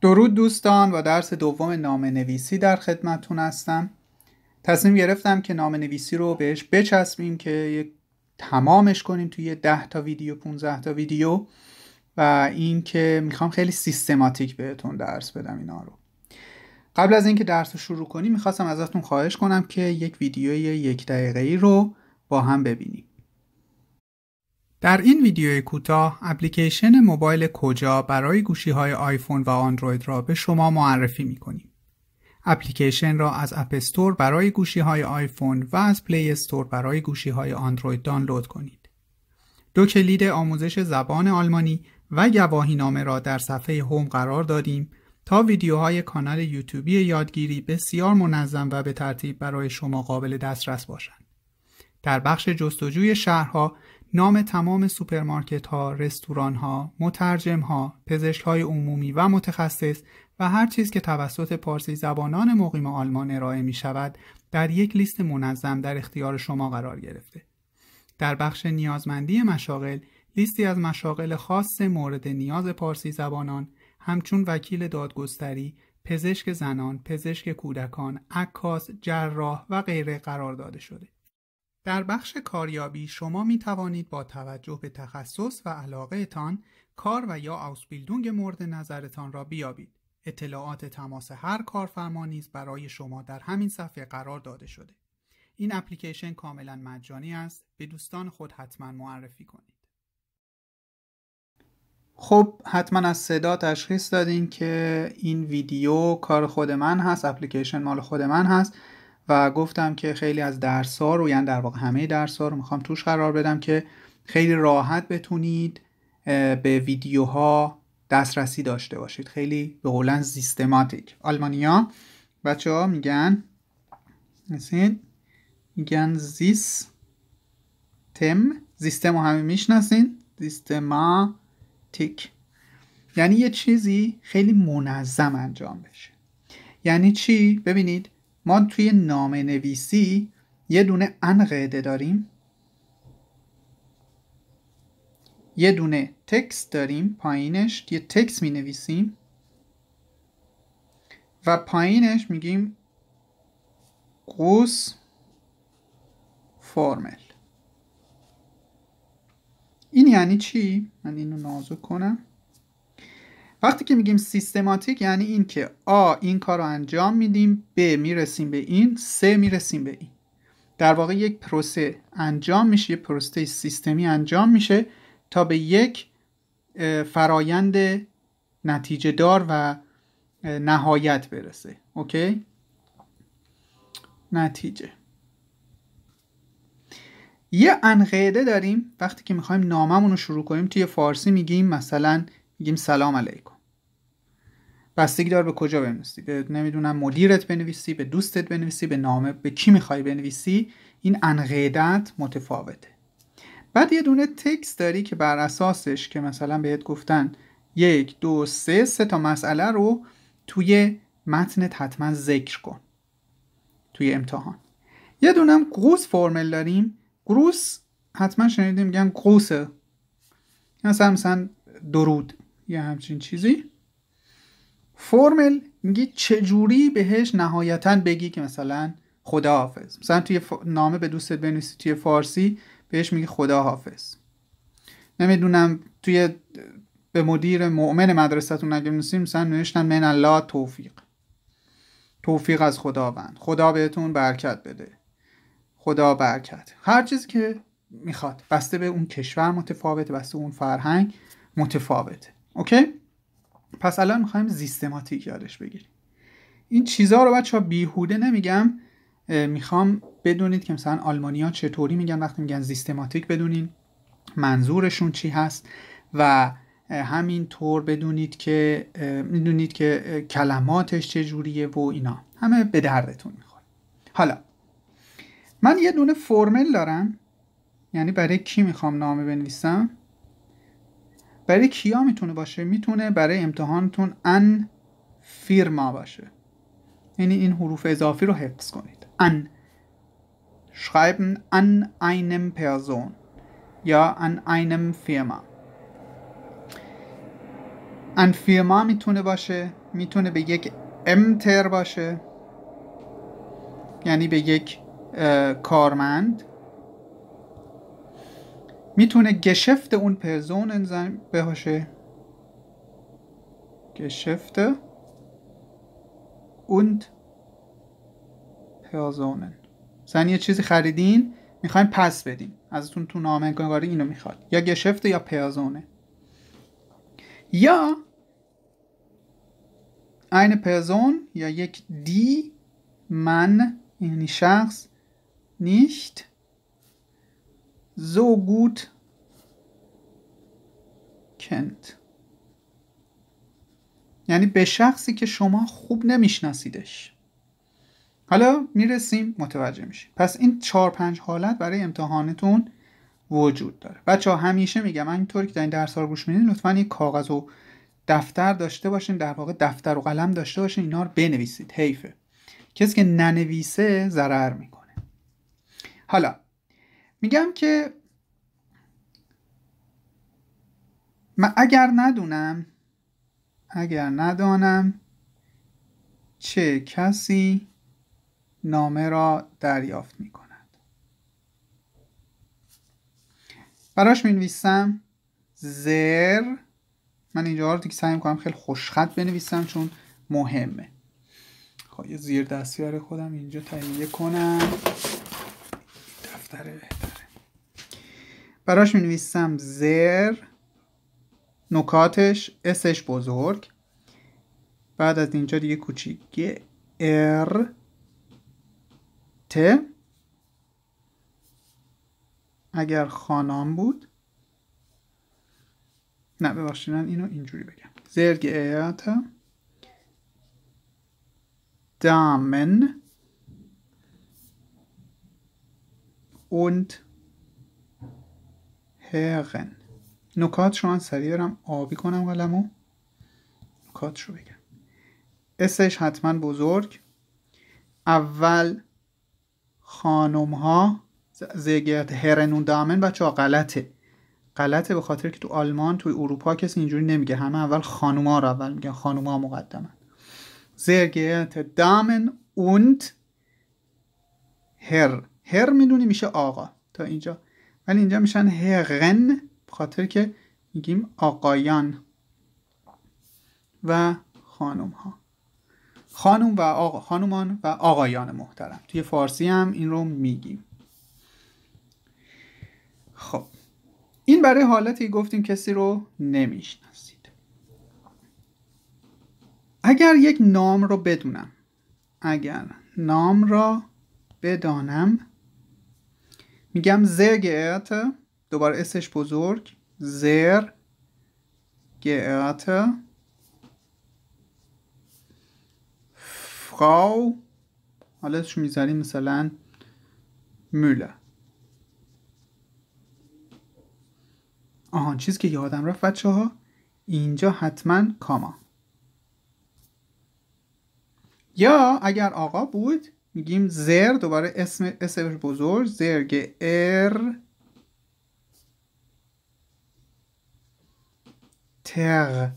درود دوستان و درس دوم نام نویسی در خدمتتون هستم تصمیم گرفتم که نامه نویسی رو بهش بچسبیم که تمامش کنیم توی 10 تا ویدیو 15 تا ویدیو و این که میخوام خیلی سیستماتیک بهتون درس بدم اینا رو قبل از اینکه درس رو شروع کنیم میخواستم ازتون خواهش کنم که یک ویدیوی یک دقیقه ای رو با هم ببینیم در این ویدیوی کوتاه اپلیکیشن موبایل کجا برای گوشی های آیفون و آندروید را به شما معرفی می کنیم. اپلیکیشن را از اپ استور برای گوشی های آیفون و از پلی استور برای گوشی های آندروید دانلود کنید. دو کلید آموزش زبان آلمانی و گواهی نامه را در صفحه هوم قرار دادیم تا ویدیوهای کانال یوتیوبی یادگیری بسیار منظم و به ترتیب برای شما قابل دسترس باشند. در بخش جستجوی شهرها نام تمام سوپرمارکت ها، رستوران ها، مترجم ها، پزشک های عمومی و متخصص و هر چیز که توسط پارسی زبانان مقیم آلمان ارائه می شود در یک لیست منظم در اختیار شما قرار گرفته. در بخش نیازمندی مشاغل، لیستی از مشاغل خاص مورد نیاز پارسی زبانان همچون وکیل دادگستری، پزشک زنان، پزشک کودکان، عکاس، جراح و غیره قرار داده شده. در بخش کاریابی شما می توانید با توجه به تخصص و علاقه تان کار و یا آوسبیلدونگ مورد نظرتان را بیابید. اطلاعات تماس هر کارفرما نیز برای شما در همین صفحه قرار داده شده. این اپلیکیشن کاملا مجانی است. به دوستان خود حتما معرفی کنید. خب حتما از صدا تشخیص دادین که این ویدیو کار خود من هست، اپلیکیشن مال خود من هست. و گفتم که خیلی از درس ها رو یعنی در واقع همه درس ها رو میخوام توش قرار بدم که خیلی راحت بتونید به ویدیوها دسترسی داشته باشید خیلی به قولن سیستماتیک آلمانیا بچه ها میگن مثل میگن زیس تم رو همه میشناسین سیستماتیک یعنی یه چیزی خیلی منظم انجام بشه یعنی چی؟ ببینید ما توی نامه نویسی یه دونه ان داریم یه دونه تکست داریم پایینش یه تکست می نویسیم و پایینش میگیم قوس فرمل این یعنی چی؟ من اینو نازو کنم وقتی که میگیم سیستماتیک یعنی این که آ این کار رو انجام میدیم ب میرسیم به این س میرسیم به این در واقع یک پروسه انجام میشه یک پروسه سیستمی انجام میشه تا به یک فرایند نتیجه دار و نهایت برسه اوکی نتیجه یه انقیده داریم وقتی که میخوایم ناممون رو شروع کنیم توی فارسی میگیم مثلا میگیم سلام علیکم بستگی دار به کجا بنویسی به نمیدونم مدیرت بنویسی به دوستت بنویسی به نامه به کی میخوای بنویسی این انقیدت متفاوته بعد یه دونه تکس داری که بر اساسش که مثلا بهت گفتن یک دو سه سه تا مسئله رو توی متنت حتما ذکر کن توی امتحان یه دونم قوس فرمل داریم قوس حتما شنیدیم میگن قوسه مثلا مثلا درود یه همچین چیزی فرمل میگی چجوری بهش نهایتا بگی که مثلا خداحافظ مثلا توی نامه به دوستت بنویسی توی فارسی بهش میگی خداحافظ نمیدونم توی به مدیر مؤمن مدرسهتون اگه بنویسیم مثلا نوشتن من الله توفیق توفیق از خداوند خدا بهتون برکت بده خدا برکت هر چیزی که میخواد بسته به اون کشور متفاوته بسته به اون فرهنگ متفاوته اوکی پس الان میخوایم زیستماتیک یادش بگیریم این چیزها رو بچه ها بیهوده نمیگم میخوام بدونید که مثلا ها چطوری میگن وقتی میگن زیستماتیک بدونین منظورشون چی هست و همینطور بدونید که میدونید که کلماتش چجوریه و اینا همه به دردتون میخواد. حالا من یه دونه فرمل دارم یعنی برای کی میخوام نامه بنویسم برای کیا میتونه باشه میتونه برای امتحانتون ان فیرما باشه یعنی این حروف اضافی رو حفظ کنید ان schreiben an einem Person یا an einem Firma an میتونه باشه میتونه به یک امتر باشه یعنی به یک کارمند میتونه گشفت اون پرزون باشه گشفت اون پرزونن زن یه چیزی خریدین میخواین پس بدین ازتون تو نامنگاری اینو میخواد یا گشفت یا پرزونه یا این پرزون یا یک دی من یعنی شخص نیشت so gut kennt یعنی به شخصی که شما خوب نمیشناسیدش حالا میرسیم متوجه میشیم پس این چهار پنج حالت برای امتحانتون وجود داره بچه ها همیشه میگم اینطوری که در این درس ها گوش میدین لطفا یک کاغذ و دفتر داشته باشین در واقع دفتر و قلم داشته باشین اینا رو بنویسید حیفه کسی که ننویسه ضرر میکنه حالا میگم که من اگر ندونم اگر ندانم چه کسی نامه را دریافت می کند براش می نویسم زر من اینجا رو دیگه سعی می کنم خیلی خوشخط بنویسم چون مهمه خواهی خب، زیر دستیار خودم اینجا تهیه کنم دفتره براش می نویسم زر نکاتش اسش بزرگ بعد از اینجا دیگه کوچیک ار ت اگر خانام بود نه ببخشید من اینو اینجوری بگم زرگ ایات دامن و هرن نکات رو من سریع برم آبی کنم قلمو نکات رو بگم اسش حتما بزرگ اول خانم ها هرن هرنون دامن بچه ها غلطه غلطه به خاطر که تو آلمان توی اروپا کسی اینجوری نمیگه همه اول ها رو اول میگن ها مقدمن زرگت دامن اوند هر هر میدونی میشه آقا تا اینجا ولی اینجا میشن هرن خاطر که میگیم آقایان و خانم ها خانم و آقا خانومان و آقایان محترم توی فارسی هم این رو میگیم خب این برای حالتی گفتیم کسی رو نمیشناسید اگر یک نام رو بدونم اگر نام را بدانم میگم زر دوباره اسش بزرگ زر گرت فراو حالا ازشو میذاریم مثلا موله آهان چیز که یادم رفت بچه ها اینجا حتما کاما یا اگر آقا بود میگیم زر دوباره اسم اسمش بزرگ زرگ ار تغ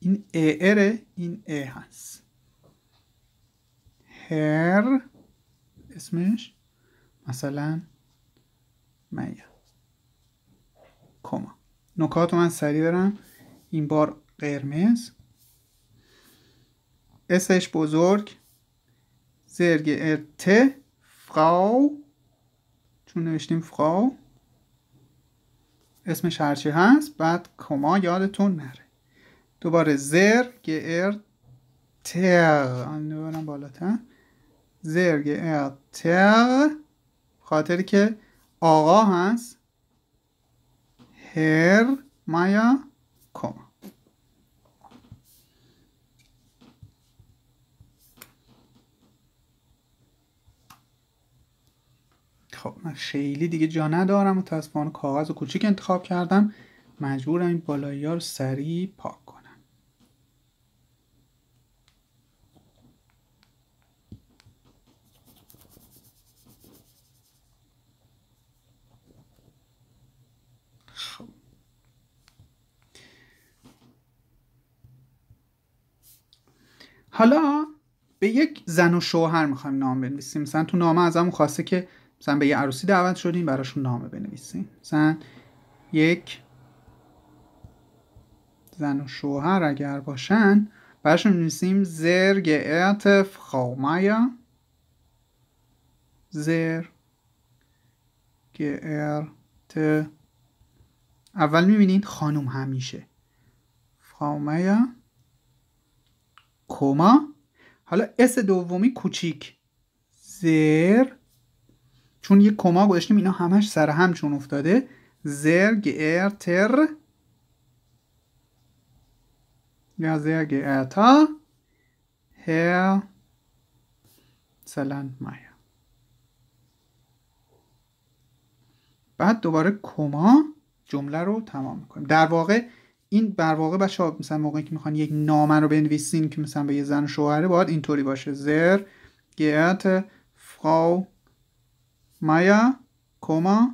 این ار این ا هست هر اسمش مثلا میا کما نکات من سریع برم این بار قرمز اسش بزرگ زرگ ارته فقاو چون نوشتیم فقاو اسم هرچی هست بعد کما یادتون نره دوباره زرگ ارتق ببرم بالاتر زرگ تر خاطر که آقا هست هر مایا کما خب من خیلی دیگه جا ندارم و متاسفانه کاغذ و کوچیک انتخاب کردم مجبورم این بالایی ها رو سریع پاک کنم خب. حالا به یک زن و شوهر میخوایم نام بنویسیم مثلا تو نامه ازمون خواسته که مثلا به یه عروسی دعوت شدیم براشون نامه بنویسیم مثلا یک زن و شوهر اگر باشن براشون نویسیم زر گعتف خامایا زر ت. اول میبینین خانم همیشه خامایا کما حالا اس دومی کوچیک زر چون یک کما گذاشتیم اینا همش سر هم چون افتاده زرگ ارتر یا زرگ ارتا هر سلند مایا بعد دوباره کما جمله رو تمام میکنیم در واقع این بر واقع بچه ها مثلا موقعی که میخوان یک نامه رو بنویسین که مثلا به یه زن شوهره باید اینطوری باشه زر گیت فراو مایا کما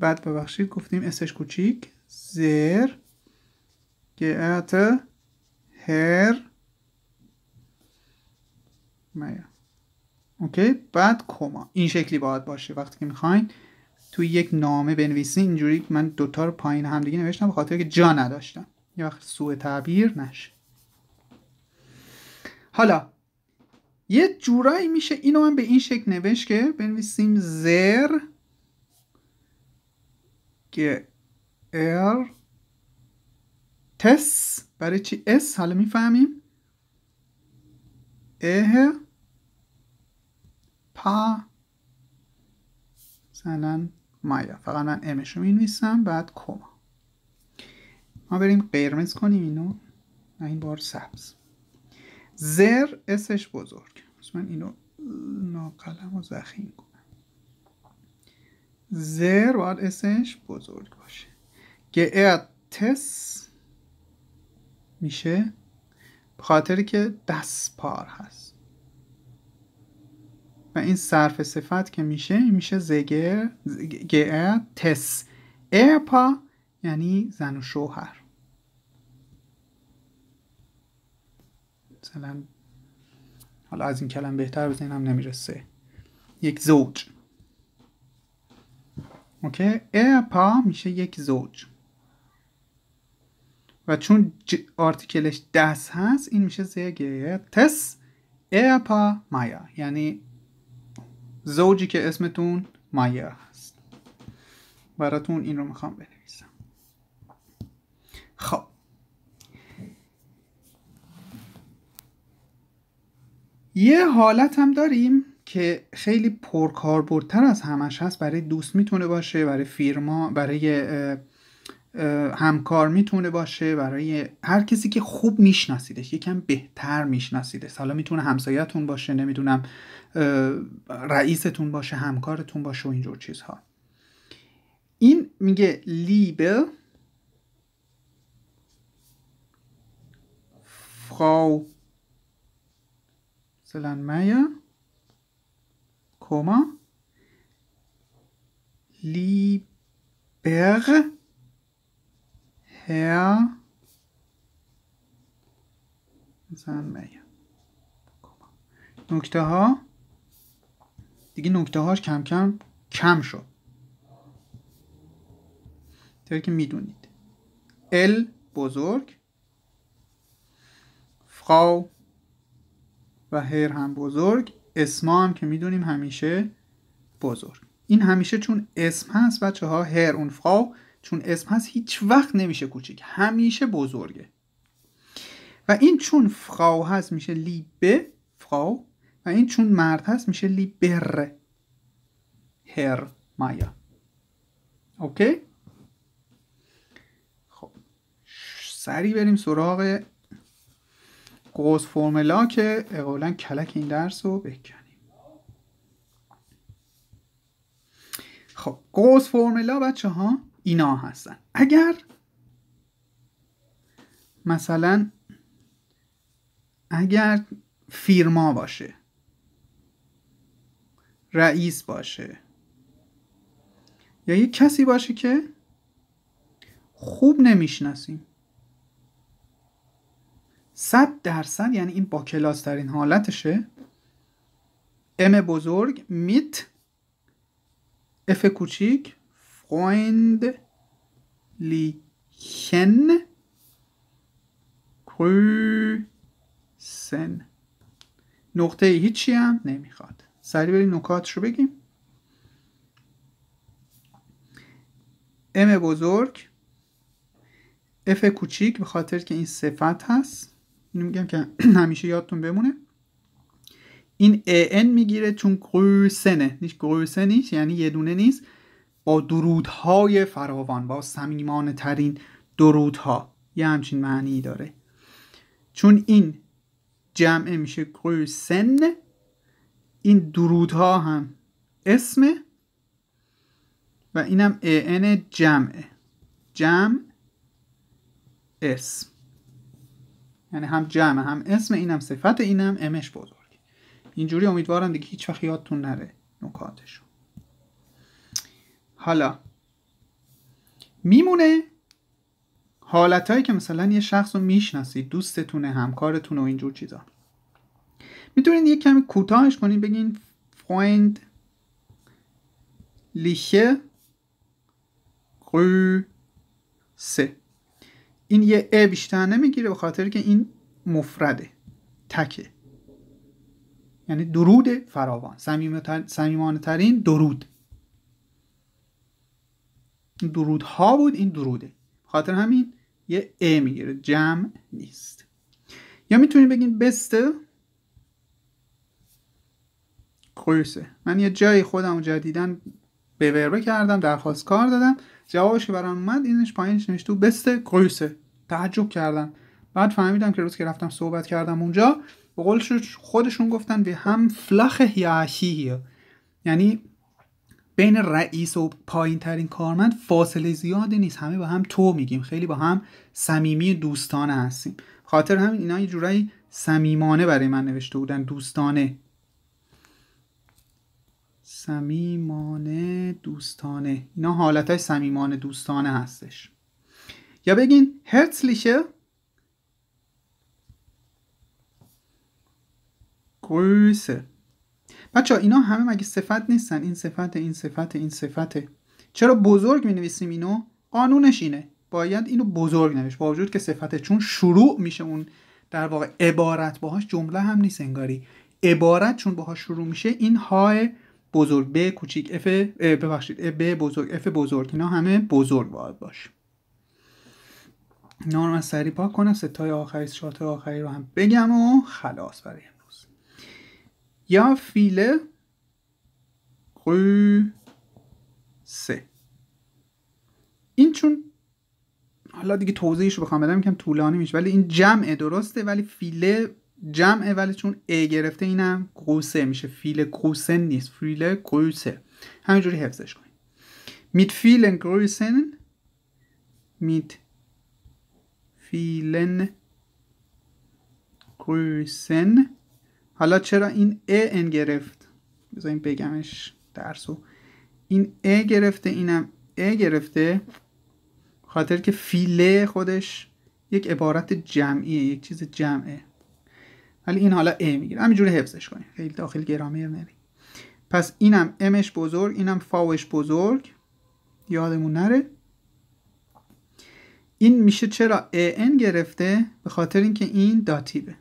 بعد ببخشید گفتیم اسش کوچیک زر گیت هر مایا اوکی بعد کما این شکلی باید باشه وقتی که میخواین تو یک نامه بنویسین اینجوری من دوتا رو پایین دیگه نوشتم خاطر که جا نداشتم یه وقت سوء تعبیر نشه حالا یه جورایی میشه اینو هم به این شکل نوشت که بنویسیم زر که تس برای چی اس حالا میفهمیم اه پا مثلا مایا فقط من امش رو مینویسم بعد کما ما بریم قرمز کنیم اینو این بار سبز زر اسش بزرگ بس من اینو ناقلم و زخیم کنم زر باید اسش بزرگ باشه تس میشه به که دست پار هست و این صرف صفت که میشه این میشه زگر گئتس پا یعنی زن و شوهر مثلا حالا از این کلم بهتر بزنین هم نمیرسه یک زوج اوکی ا پا میشه یک زوج و چون آرتیکلش دست هست این میشه زیگه تس ا پا مایا یعنی زوجی که اسمتون مایا هست براتون این رو میخوام بنویسم خب یه حالت هم داریم که خیلی پرکاربردتر از همش هست برای دوست میتونه باشه برای فیرما برای همکار میتونه باشه برای هر کسی که خوب میشناسیدش یکم بهتر میشناسیده حالا میتونه همسایتون باشه نمیدونم رئیستون باشه همکارتون باشه و اینجور چیزها این میگه لیبه فراو Selanmeyer, Komma, lieber Herr Selanmeyer. نکته ها دیگه نکته هاش کم کم کم شد طور که میدونید ال بزرگ فراو و هر هم بزرگ اسما هم که میدونیم همیشه بزرگ این همیشه چون اسم هست بچه ها هر اون فاو چون اسم هست هیچ وقت نمیشه کوچیک همیشه بزرگه و این چون فاو هست میشه لیبه فاو و این چون مرد هست میشه لیبر هر مایا اوکی خب سری بریم سراغ قوس فرملا که قولا کلک این درس رو بکنیم خب قوس فرملا بچه ها اینا هستن اگر مثلا اگر فیرما باشه رئیس باشه یا یک کسی باشه که خوب نمیشناسیم 100 درصد یعنی این با کلاس حالتشه ام بزرگ میت اف کوچیک فویند لیکن سن نقطه هیچی هم نمیخواد سریع بریم نکاتش رو بگیم ام بزرگ اف کوچیک به خاطر که این صفت هست اینو میگم که همیشه یادتون بمونه این ان میگیره چون گروسنه نیش گروسه نیست یعنی یه دونه نیست با درودهای فراوان با سمیمانه ترین درودها یه همچین معنی داره چون این جمعه میشه گروسن این درودها هم اسمه و اینم ان جمعه جمع اسم یعنی هم جمع هم اسم اینم صفت اینم امش بزرگ اینجوری امیدوارم دیگه هیچ یادتون نره نکاتشو حالا میمونه حالتهایی که مثلا یه شخص رو میشناسید دوستتونه همکارتون و اینجور چیزا میتونید یه کمی کوتاهش کنید بگین فرند لیشه سه این یه ا بیشتر نمیگیره به خاطر که این مفرده تکه یعنی درود فراوان صمیمانه ترین درود ها بود این دروده خاطر همین یه ا میگیره جمع نیست یا میتونیم بگیم بسته کورسه من یه جایی خودم جدیدن به کردم درخواست کار دادم جوابش که برام اومد اینش پایینش نوشته بست گروسه تعجب کردم بعد فهمیدم که روز که رفتم صحبت کردم اونجا به خودشون گفتن به هم فلخ یاشی یعنی بین رئیس و پایین ترین کارمند فاصله زیادی نیست همه با هم تو میگیم خیلی با هم صمیمی دوستانه هستیم خاطر همین اینا یه جورایی صمیمانه برای من نوشته بودن دوستانه سمیمانه دوستانه اینا حالتهای صمیمانه دوستانه هستش یا بگین هرتسلیشه گروسه بچه ها اینا همه مگه صفت نیستن این صفت این صفت این صفته چرا بزرگ می نویسیم اینو قانونش اینه باید اینو بزرگ نوش. با وجود که صفته چون شروع میشه اون در واقع عبارت باهاش جمله هم نیست انگاری عبارت چون باهاش شروع میشه این های بزرگ ب کوچیک اف ببخشید ب بزرگ اف بزرگ اینا همه بزرگ باید باشه نرم رو من پاک کنم ستای آخری شات آخری رو هم بگم و خلاص برای امروز یا فیله قو سه این چون حالا دیگه توضیحش رو بخوام بدم یکم طولانی میشه ولی این جمعه درسته ولی فیله جمعه ولی چون ا گرفته اینم قوسه میشه فیل قوسه نیست فیل کوسه همینجوری حفظش کنید میت فیلن گروسن میت فیلن گروسن حالا چرا این ا ان گرفت بذاریم بگمش درسو این ا گرفته اینم ا گرفته خاطر که فیله خودش یک عبارت جمعیه یک چیز جمعه ولی این حالا ا میگیره همینجوری حفظش کنیم خیلی داخل گرامر نری پس اینم امش بزرگ اینم فاوش بزرگ یادمون نره این میشه چرا ان گرفته به خاطر اینکه این داتیبه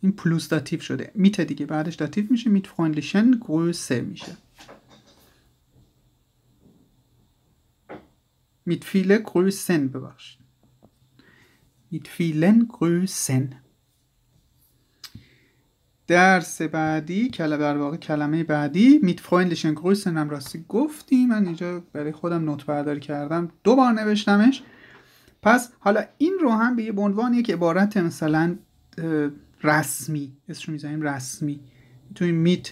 این پلوس داتیب شده میت دیگه بعدش داتیف میشه میت فرندلیشن گروسه سه میشه میت فیله گروه سن ببخشید میت فیلن درس بعدی کلمه در واقع کلمه بعدی میت فریندلشن گروسن هم راستی گفتیم من اینجا برای خودم نوت برداری کردم دو بار نوشتمش پس حالا این رو هم به یه عنوان یک عبارت مثلا رسمی اسمش میذاریم رسمی توی میت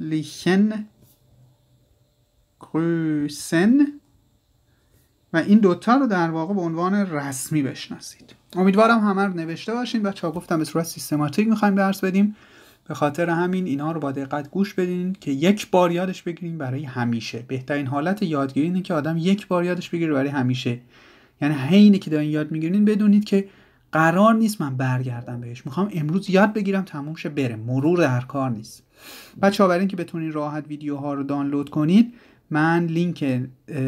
لیکن گروسن و این دوتا رو در واقع به عنوان رسمی بشناسید امیدوارم همه رو نوشته باشین بچه ها گفتم به صورت سیستماتیک میخوایم درس بدیم به خاطر همین اینا رو با دقت گوش بدین که یک بار یادش بگیریم برای همیشه بهترین حالت یادگیری اینه که آدم یک بار یادش بگیره برای همیشه یعنی حینه که دارین یاد میگیرین بدونید که قرار نیست من برگردم بهش میخوام امروز یاد بگیرم تموم شه بره مرور در کار نیست بچه‌ها برای اینکه بتونین راحت ویدیوها رو دانلود کنید من لینک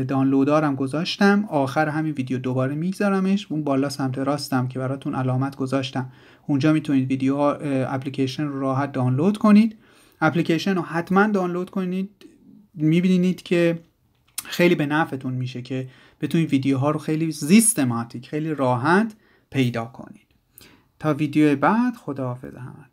دانلودارم گذاشتم آخر همین ویدیو دوباره میگذارمش اون بالا سمت راستم که براتون علامت گذاشتم اونجا میتونید ویدیو اپلیکیشن رو راحت دانلود کنید اپلیکیشن رو حتما دانلود کنید میبینید که خیلی به نفعتون میشه که بتونید ویدیوها رو خیلی زیستماتیک خیلی راحت پیدا کنید تا ویدیو بعد خداحافظ همه